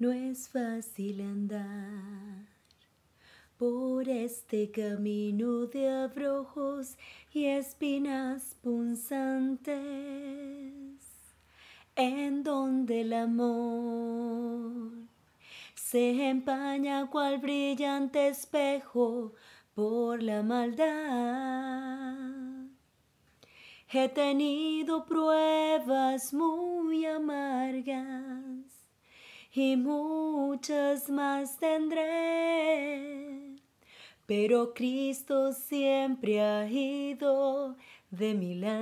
No es fácil andar por este camino de abrojos y espinas punzantes, en donde el amor se empaña cual brillante espejo por la maldad. He tenido pruebas muy amargas y muchas más tendré. Pero Cristo siempre ha ido de mi lado.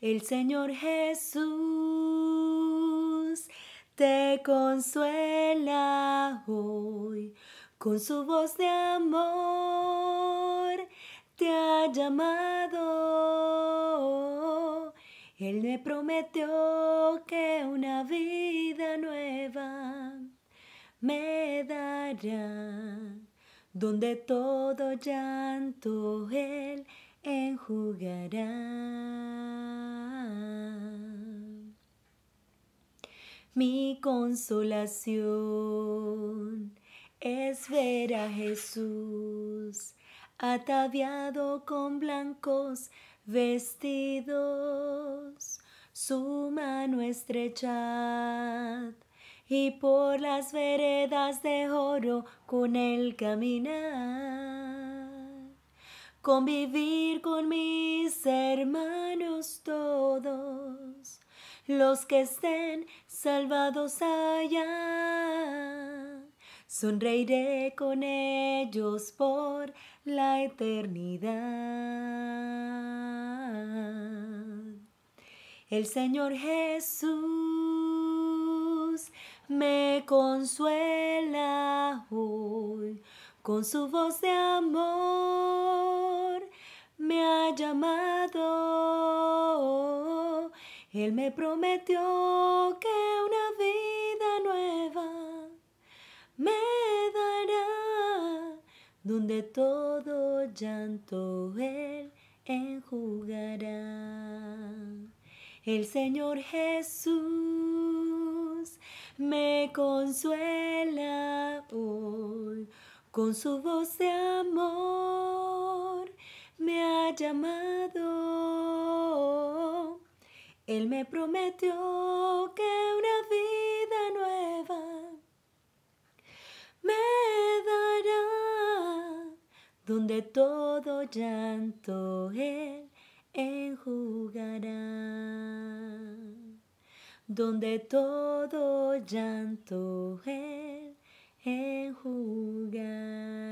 El Señor Jesús te consuela hoy con su voz de amor. Te ha llamado él me prometió que una vida nueva me dará, donde todo llanto Él enjugará. Mi consolación es ver a Jesús ataviado con blancos vestidos, su mano estrechad, y por las veredas de oro con él caminar. Convivir con mis hermanos todos, los que estén salvados allá Sonreiré con ellos por la eternidad. El Señor Jesús me consuela hoy con su voz de amor me ha llamado. Él me prometió que donde todo llanto Él enjugará. El Señor Jesús me consuela hoy, con su voz de amor me ha llamado. Él me prometió donde todo llanto él enjugará, donde todo llanto él enjugará.